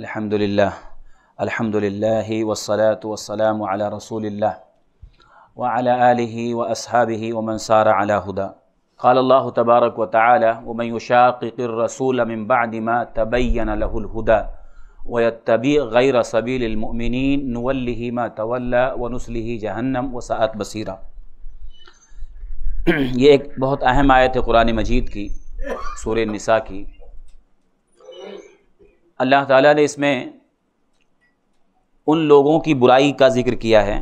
अल्हम्दुलिल्लाह अल्हम्दुलिल्लाह वस्सलातु वस्सलामु अला रसूलिल्लाह व अला आलिहि व अस्हाबिहि व मन सार अला हुदा قال الله تبارك وتعالى ومن يشاقق الرسول من بعد ما تبين له الهدى ويتبع غير سبيل المؤمنين نوله ما تولى ونسله جهنم وساءت بصيرا ये एक बहुत अहम आयत है कुरान मजीद की सूर निसा की अल्लाह ताला ने इसमें उन लोगों की बुराई का जिक्र किया है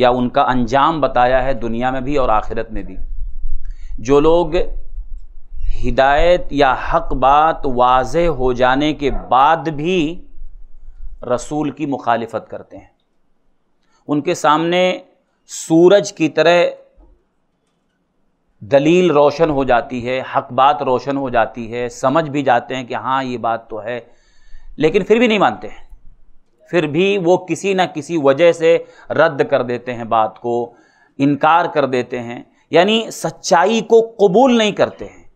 या उनका अंजाम बताया है दुनिया में भी और आखिरत में भी जो लोग हिदायत या हक बात वाज हो जाने के बाद भी रसूल की मुखालफत करते हैं उनके सामने सूरज की तरह दलील रोशन हो जाती है हक बात रोशन हो जाती है समझ भी जाते हैं कि हाँ ये बात तो है लेकिन फिर भी नहीं मानते फिर भी वो किसी ना किसी वजह से रद्द कर देते हैं बात को इनकार कर देते हैं यानी सच्चाई को कबूल नहीं करते हैं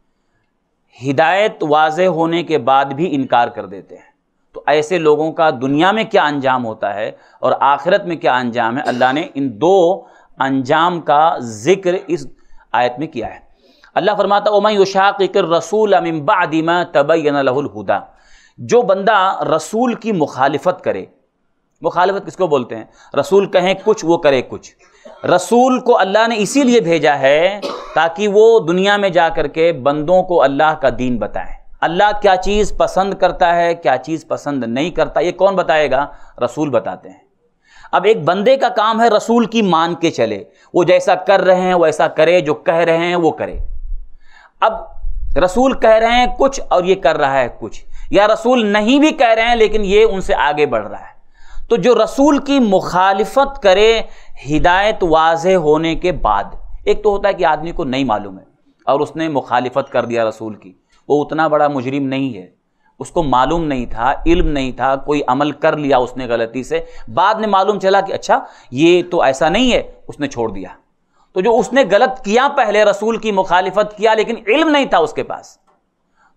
हिदायत वाज होने के बाद भी इनकार कर देते हैं तो ऐसे लोगों का दुनिया में क्या अंजाम होता है और आखिरत में क्या अंजाम है अल्लाह ने इन दो अंजाम का जिक्र इस आयत में किया है अल्लाह फरमाता उमा युशाक़िर रसूल अमिन बादिमा तबैन लहुल हुदा जो बंदा रसूल की मुखालफत करे मुखालफत किसको बोलते हैं रसूल कहें कुछ वो करे कुछ रसूल को अल्लाह ने इसीलिए भेजा है ताकि वो दुनिया में जा कर के बंदों को अल्लाह का दीन बताएं अल्लाह क्या चीज़ पसंद करता है क्या चीज़ पसंद नहीं करता ये कौन बताएगा रसूल बताते हैं अब एक बंदे का काम है रसूल की मान के चले वो जैसा कर रहे हैं वैसा करे जो कह रहे हैं वो करे अब रसूल कह रहे हैं कुछ और ये कर रहा है कुछ या रसूल नहीं भी कह रहे हैं लेकिन ये उनसे आगे बढ़ रहा है तो जो रसूल की मुखालफत करे हिदायत वाज होने के बाद एक तो होता है कि आदमी को नहीं मालूम है और उसने मुखालफत कर दिया रसूल की वो उतना बड़ा मुजरिम नहीं है उसको मालूम नहीं था इल्म नहीं था कोई अमल कर लिया उसने गलती से बाद में मालूम चला कि अच्छा ये तो ऐसा नहीं है उसने छोड़ दिया तो जो उसने गलत किया पहले रसूल की मुखालिफत किया लेकिन इल्म नहीं था उसके पास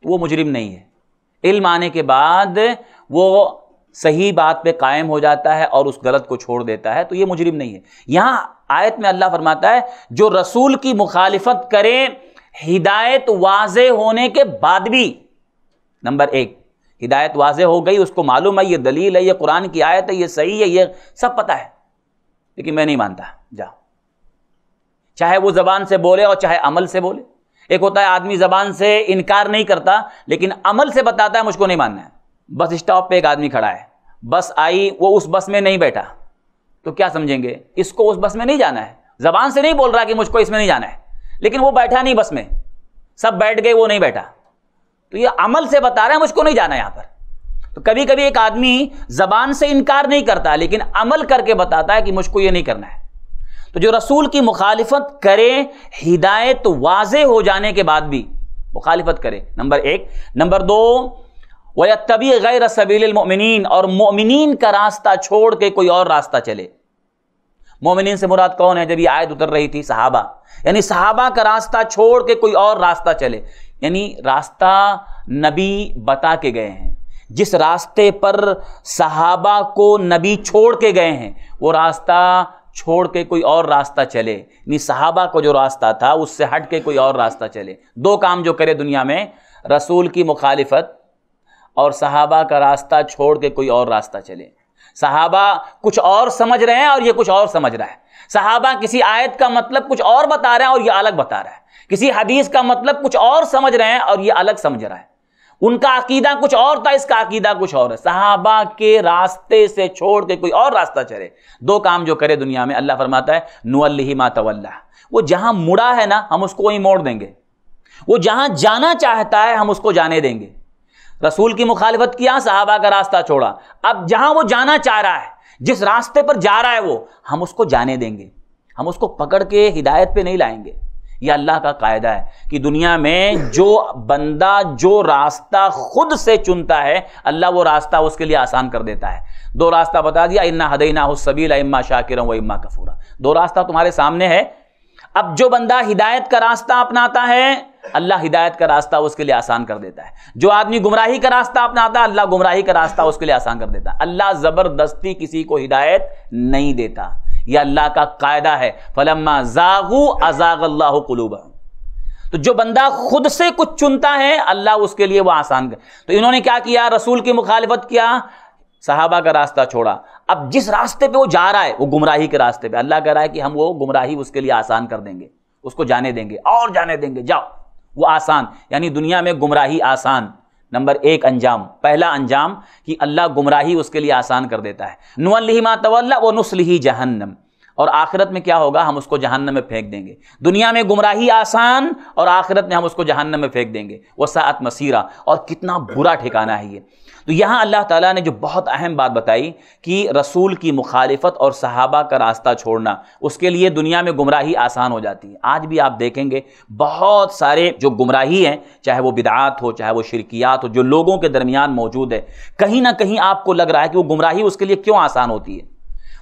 तो वो मुजरिम नहीं है इल्म आने के बाद वो सही बात पे कायम हो जाता है और उस गलत को छोड़ देता है तो ये मुजरिम नहीं है यहां आयत में अल्लाह फरमाता है जो रसूल की मुखालिफत करे हिदायत वाज होने के बाद भी नंबर एक हिदायत वाज हो गई उसको मालूम है ये दलील है ये कुरान की आयत है ये सही है ये सब पता है लेकिन मैं नहीं मानता जाओ चाहे वो ज़बान से बोले और चाहे अमल से बोले एक होता है आदमी ज़बान से इनकार नहीं करता लेकिन अमल से बताता है मुझको नहीं मानना है बस स्टॉप पे एक आदमी खड़ा है बस आई वो उस बस में नहीं बैठा तो क्या समझेंगे इसको उस बस में नहीं जाना है ज़बान से नहीं बोल रहा कि मुझको इसमें नहीं जाना है लेकिन वो बैठा नहीं बस में सब बैठ गए वो नहीं बैठा तो ये अमल से बता रहे हैं मुझको नहीं जाना यहाँ पर तो कभी कभी एक आदमी जबान से इनकार नहीं करता लेकिन अमल करके बताता है कि मुझको ये नहीं करना है तो जो रसूल की मुखालफत करें हिदायत वाज हो जाने के बाद भी मुखालफत करें नंबर एक नंबर दो वह तभी गैर सबीलिन और मोमिन का रास्ता छोड़ के कोई और रास्ता चले मोमिन से मुराद कौन है जब यह आयत उतर रही थी साहबा यानी साहबा का रास्ता छोड़ के कोई और रास्ता चले यानी रास्ता नबी बता के गए हैं जिस रास्ते पर सहाबा को नबी छोड़ के गए हैं वो रास्ता छोड़ के कोई और रास्ता चले नहीं सहाबा को जो रास्ता था उससे हट के कोई और रास्ता चले दो काम जो करे दुनिया में रसूल की मुखालिफत और सहाबा का रास्ता छोड़ के कोई और रास्ता चले सहाबा कुछ और समझ रहे हैं और ये कुछ और समझ रहा है सहाबा किसी आयत का मतलब कुछ और बता रहे हैं और ये अलग बता रहा है किसी हदीस का मतलब कुछ और समझ रहे हैं और ये अलग समझ रहा है उनका अकीदा कुछ और था इसका अकीदा कुछ और है साहबा के रास्ते से छोड़ के कोई और रास्ता चले दो काम जो करे दुनिया में अल्लाह फरमाता है ही मातवल्ला वो जहां मुड़ा है ना हम उसको वहीं मोड़ देंगे वो जहां जाना चाहता है हम उसको जाने देंगे रसूल की मुखालफत किया साहबा का रास्ता छोड़ा अब जहां वो जाना चाह रहा है जिस रास्ते पर जा रहा है वो हम उसको जाने देंगे हम उसको पकड़ के हिदायत पे नहीं लाएंगे यह अल्लाह का कायदा है कि दुनिया में जो बंदा जो रास्ता खुद से चुनता है अल्लाह वो रास्ता उसके लिए आसान कर देता है दो रास्ता बता दिया इन्ना हदईना हो सबील इम्मा शाकिर व इम्मा कफूरा दो रास्ता तुम्हारे सामने है अब जो बंदा हिदायत का रास्ता अपनाता है अल्लाह हिदायत का रास्ता उसके लिए आसान कर देता है जो आदमी गुमराही का रास्ता अपनाता है अल्लाह गुमराही का रास्ता उसके लिए आसान कर देता है अल्लाह ज़बरदस्ती किसी को हिदायत नहीं देता यह अल्लाह का कायदा है फलम्मा जागू अजाग अल्लाह कुलूबा तो जो बंदा खुद से कुछ चुनता है अल्लाह उसके लिए वह आसान कर तो इन्होंने क्या किया रसूल की मुखालफत किया सहाबा का रास्ता छोड़ा अब जिस रास्ते पे वो जा रहा है वो गुमराही के रास्ते पे अल्लाह कह रहा है कि हम वो गुमराही उसके लिए आसान कर देंगे उसको जाने देंगे और जाने देंगे जाओ वो आसान यानी दुनिया में गुमराही आसान नंबर एक अंजाम पहला अंजाम कि अल्लाह गुमराही उसके लिए आसान कर देता है नुअल्लिमा तवल्ला व नुसलही जहन्नम और आखिरत में क्या होगा हम उसको जहन्नम में फेंक देंगे दुनिया में गुमराही आसान और आखिरत में हम उसको जहन्नम में फेंक देंगे वसात मसीरा और कितना बुरा ठिकाना है ये तो यहाँ अल्लाह ताला ने जो बहुत अहम बात बताई कि रसूल की मुखालफत और सहाबा का रास्ता छोड़ना उसके लिए दुनिया में गुमराही आसान हो जाती है आज भी आप देखेंगे बहुत सारे जो गुमराही हैं चाहे वो बिदात हो चाहे वो शिरकियात हो जो लोगों के दरमियान मौजूद है कहीं ना कहीं आपको लग रहा है कि वो गुमराही उसके लिए क्यों आसान होती है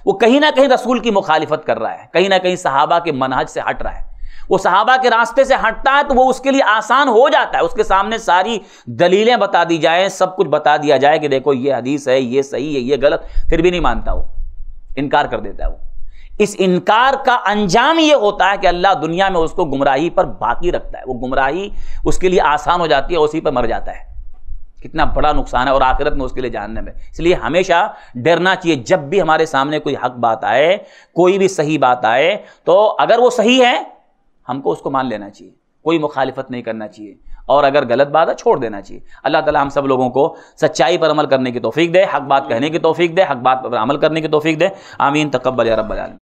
वो कहीं ना कहीं रसूल की मुखालिफत कर रहा है कहीं ना कहीं सहाबा के मनहज से हट रहा है वो सहाबा के रास्ते से हटता है तो वो उसके लिए आसान हो जाता है उसके सामने सारी दलीलें बता दी जाए सब कुछ बता दिया जाए कि देखो ये हदीस है ये सही है ये गलत फिर भी नहीं मानता वो इनकार कर देता है वो इस इनकार का अंजाम ये होता है कि अल्लाह दुनिया में उसको गुमराही पर बाकी रखता है वो गुमराही उसके लिए आसान हो जाती है उसी पर मर जाता है कितना बड़ा नुकसान है और आखिरत में उसके लिए जानने में इसलिए हमेशा डरना चाहिए जब भी हमारे सामने कोई हक बात आए कोई भी सही बात आए तो अगर वो सही है हमको उसको मान लेना चाहिए कोई मुखालिफत नहीं करना चाहिए और अगर गलत बात है छोड़ देना चाहिए अल्लाह ताला हम सब लोगों को सच्चाई पर अमल करने की तौफीक दे हक बात कहने की तौफीक दे हक बात पर अमल करने की तोफीक दे आमीन तकबल या रब्बल